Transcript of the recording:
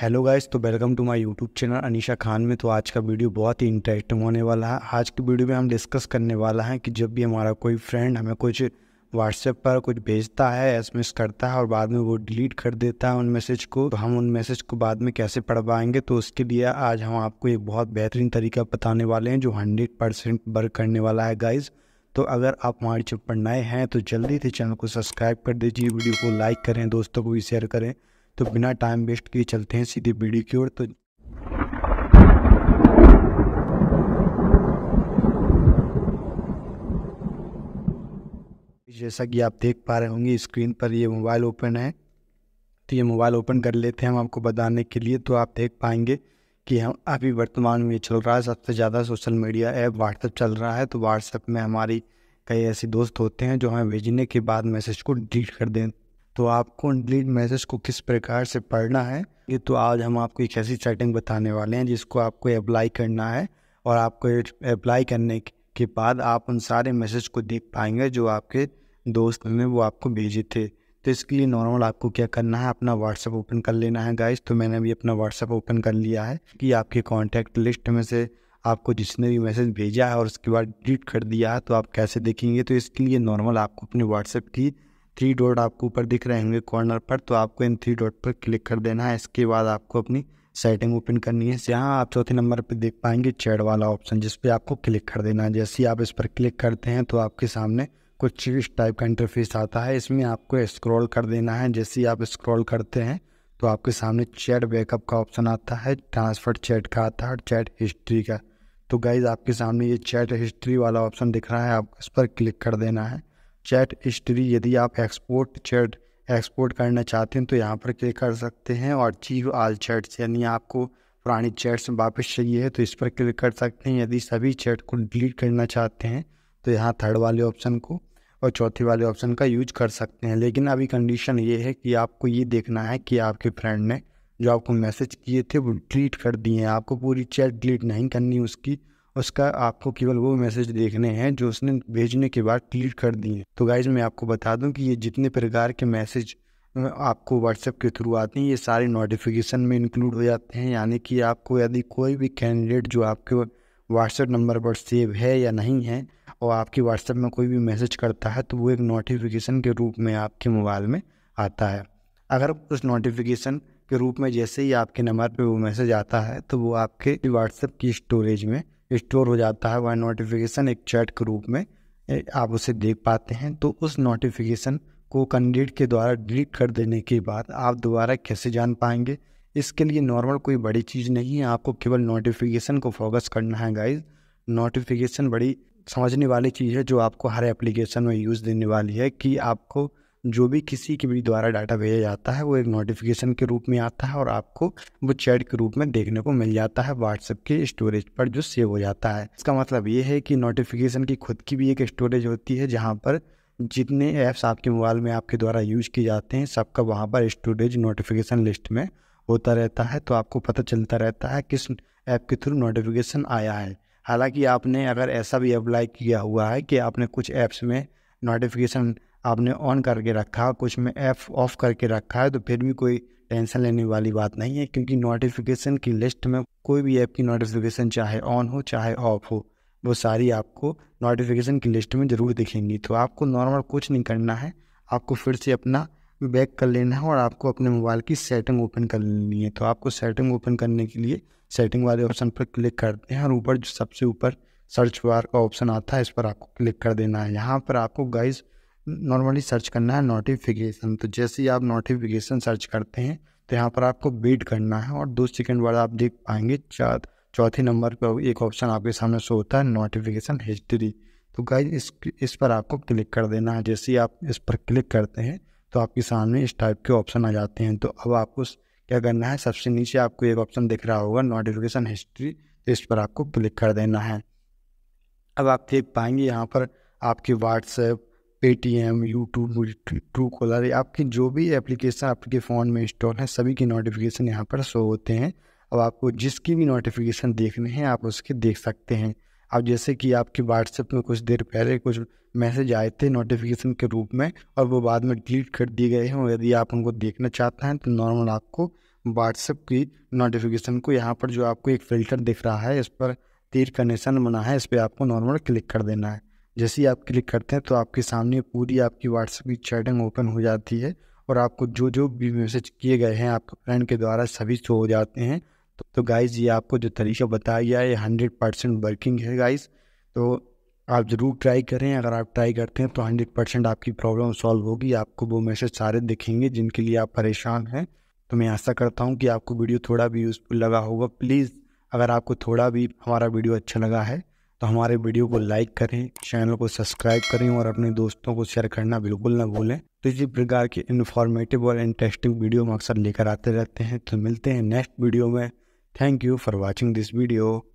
hello guys तो welcome to my YouTube channel Anisha Khan में तो आज का वीडियो बहुत ही इंटरेस्टिंग होने वाला है आज की वीडियो में हम डिस्कस करने वाला है कि जब भी हमारा कोई फ्रेंड हमें कुछ व्हाट्सएप पर कुछ भेजता है एस करता है और बाद में वो डिलीट कर देता है उन मैसेज को तो हम उन मैसेज को बाद में कैसे पढ़ पाएंगे तो उसके लिए आज हम आपको एक बहुत बेहतरीन तरीका बताने वाले हैं जो हंड्रेड परसेंट वर्क करने वाला है गाइज़ तो अगर आप हमारे चैनल पर नए हैं तो जल्दी से चैनल को सब्सक्राइब कर दीजिए वीडियो को लाइक करें दोस्तों को भी शेयर करें तो बिना टाइम वेस्ट किए चलते हैं सीधे बीड़ी की ओर तो जैसा कि आप देख पा रहे होंगे स्क्रीन पर ये मोबाइल ओपन है तो ये मोबाइल ओपन कर लेते हैं हम आपको बताने के लिए तो आप देख पाएंगे कि हम अभी वर्तमान में चल रहा है सबसे ज़्यादा सोशल मीडिया ऐप व्हाट्सएप चल रहा है तो व्हाट्सएप में हमारी कई ऐसे दोस्त होते हैं जो हमें भेजने के बाद मैसेज को डिलीट कर दें तो आपको डिलीट मैसेज को किस प्रकार से पढ़ना है ये तो आज हम आपको एक ऐसी सेटिंग बताने वाले हैं जिसको आपको अप्लाई करना है और आपको अप्लाई करने के बाद आप उन सारे मैसेज को देख पाएंगे जो आपके दोस्त ने वो आपको भेजे थे तो इसके लिए नॉर्मल आपको क्या करना है अपना व्हाट्सअप ओपन कर लेना है गाइस तो मैंने अभी अपना व्हाट्सअप ओपन कर लिया है कि आपके कॉन्टैक्ट लिस्ट में से आपको जिसने भी मैसेज भेजा है और उसके बाद डिलीट कर दिया है तो आप कैसे देखेंगे तो इसके लिए नॉर्मल आपको अपने व्हाट्सएप की थ्री डॉट आपको ऊपर दिख रहे होंगे कॉर्नर पर तो आपको इन थ्री डॉट पर क्लिक कर देना है इसके बाद आपको अपनी सेटिंग ओपन करनी है यहाँ आप चौथे नंबर पर देख पाएंगे चैट वाला ऑप्शन जिस पर आपको क्लिक कर देना है जैसे ही आप इस पर क्लिक करते हैं तो आपके सामने कुछ इस टाइप का इंटरफेस आता है इसमें आपको स्क्रॉल कर देना है जैसे ही आप स्क्रॉल करते हैं तो आपके सामने चैट बैकअप का ऑप्शन आता है ट्रांसफर चैट का आता है और चैट हिस्ट्री का तो गाइज आपके सामने ये चैट हिस्ट्री वाला ऑप्शन दिख रहा है आप इस पर क्लिक कर देना है चैट हिस्ट्री यदि आप एक्सपोर्ट चैट एक्सपोर्ट करना चाहते हैं तो यहाँ पर क्लिक कर सकते हैं और चीव आल चैट्स यानी आपको पुरानी चैट्स वापस चाहिए है तो इस पर क्लिक कर सकते हैं यदि सभी चैट को डिलीट करना चाहते हैं तो यहाँ थर्ड वाले ऑप्शन को और चौथे वाले ऑप्शन का यूज कर सकते हैं लेकिन अभी कंडीशन ये है कि आपको ये देखना है कि आपके फ्रेंड ने जो आपको मैसेज किए थे वो डिलीट कर दिए हैं आपको पूरी चैट डिलीट नहीं करनी उसकी उसका आपको केवल वो मैसेज देखने हैं जो उसने भेजने के बाद डिलीट कर दिए तो गाइज मैं आपको बता दूं कि ये जितने प्रकार के मैसेज आपको व्हाट्सएप के थ्रू आते हैं ये सारे नोटिफिकेशन में इंक्लूड हो जाते हैं यानी कि आपको यदि कोई भी कैंडिडेट जो आपके व्हाट्सएप नंबर पर सेव है या नहीं है और आपके व्हाट्सएप में कोई भी मैसेज करता है तो वो एक नोटिफिकेशन के रूप में आपके मोबाइल में आता है अगर उस नोटिफिकेशन के रूप में जैसे ही आपके नंबर पे वो मैसेज आता है तो वो आपके व्हाट्सएप की स्टोरेज में स्टोर हो जाता है वह नोटिफिकेशन एक चैट के रूप में आप उसे देख पाते हैं तो उस नोटिफिकेशन को कैंडिडेट के द्वारा डिलीट कर देने के बाद आप दोबारा कैसे जान पाएंगे इसके लिए नॉर्मल कोई बड़ी चीज़ नहीं है आपको केवल नोटिफिकेशन को फोकस करना है गाइज नोटिफिकेशन बड़ी समझने वाली चीज़ है जो आपको हर एप्लीकेशन में यूज़ देने वाली है कि आपको जो भी किसी के भी द्वारा डाटा भेजा जाता है वो एक नोटिफिकेशन के रूप में आता है और आपको वो चैट के रूप में देखने को मिल जाता है व्हाट्सएप के स्टोरेज पर जो सेव हो जाता है इसका मतलब ये है कि नोटिफिकेशन की खुद की भी एक स्टोरेज होती है जहाँ पर जितने ऐप्स आपके मोबाइल में आपके द्वारा यूज किए जाते हैं सबका वहाँ पर स्टोरेज नोटिफिकेशन लिस्ट में होता रहता है तो आपको पता चलता रहता है किस ऐप के थ्रू नोटिफिकेशन आया है हालांकि आपने अगर ऐसा भी अप्लाई किया हुआ है कि आपने कुछ ऐप्स में नोटिफिकेशन आपने ऑन करके रखा कुछ में ऐप ऑफ करके रखा है तो फिर भी कोई टेंशन लेने वाली बात नहीं है क्योंकि नोटिफिकेशन की लिस्ट में कोई भी ऐप की नोटिफिकेशन चाहे ऑन हो चाहे ऑफ हो वो सारी आपको नोटिफिकेशन की लिस्ट में ज़रूर दिखेंगी तो आपको नॉर्मल कुछ नहीं करना है आपको फिर से अपना बैक कर लेना है और आपको अपने मोबाइल की सेटिंग ओपन कर लेनी है तो आपको सेटिंग ओपन करने के लिए सेटिंग वाले ऑप्शन पर क्लिक करते हैं और ऊपर सबसे ऊपर सर्च बार का ऑप्शन आता है इस पर आपको क्लिक कर देना है यहाँ पर आपको गाइज़ नॉर्मली सर्च करना है नोटिफिकेशन तो जैसे ही आप नोटिफिकेशन सर्च करते हैं तो यहाँ पर आपको बीट करना है और दो सेकेंड बाद आप देख पाएंगे चार चौथे नंबर पर एक ऑप्शन आपके सामने शो होता है नोटिफिकेशन हिस्ट्री तो गाइज इस इस पर आपको क्लिक कर देना है जैसे ही आप इस पर क्लिक करते हैं तो आपके सामने इस टाइप के ऑप्शन आ जाते हैं तो अब आपको क्या करना है सबसे नीचे आपको एक ऑप्शन दिख रहा होगा नोटिफिकेशन हिस्ट्री तो इस पर आपको क्लिक कर देना है अब आप देख पाएंगे यहाँ पर आपके WhatsApp Paytm YouTube Truecaller आपकी जो भी एप्लीकेशन आपके फ़ोन में इंस्टॉल है सभी के नोटिफिकेशन यहाँ पर शो होते हैं अब आपको जिसकी भी नोटिफिकेशन देखने हैं आप उसके देख सकते हैं अब जैसे कि आपके व्हाट्सएप में कुछ देर पहले कुछ मैसेज आए थे नोटिफिकेशन के रूप में और वो बाद में डिलीट कर दिए गए हैं यदि आप उनको देखना चाहते हैं तो नॉर्मल आपको व्हाट्सएप की नोटिफिकेशन को यहाँ पर जो आपको एक फ़िल्टर दिख रहा है इस पर तीर का निशान बना है इस पर आपको नॉर्मल क्लिक कर देना है जैसे ही आप क्लिक करते हैं तो आपके सामने पूरी आपकी व्हाट्सएप की चैटिंग ओपन हो जाती है और आपको जो जो भी मैसेज किए गए हैं आपके फ्रेंड के द्वारा सभी शो हो जाते हैं तो, तो गाइज़ ये आपको जो तरीका बताया गया है ये हंड्रेड परसेंट वर्किंग है गाइज़ तो आप ज़रूर ट्राई करें अगर आप ट्राई करते हैं तो हंड्रेड परसेंट आपकी प्रॉब्लम सॉल्व होगी आपको वो मैसेज सारे दिखेंगे जिनके लिए आप परेशान हैं तो मैं आशा करता हूँ कि आपको वीडियो थोड़ा भी यूज़फुल लगा होगा प्लीज़ अगर आपको थोड़ा भी हमारा वीडियो अच्छा लगा है तो हमारे वीडियो को लाइक करें चैनल को सब्सक्राइब करें और अपने दोस्तों को शेयर करना बिल्कुल ना भूलें तो इसी प्रकार के इन्फॉर्मेटिव और इंटरेस्टिंग वीडियो हम अक्सर लेकर आते रहते हैं तो मिलते हैं नेक्स्ट वीडियो में thank you for watching this video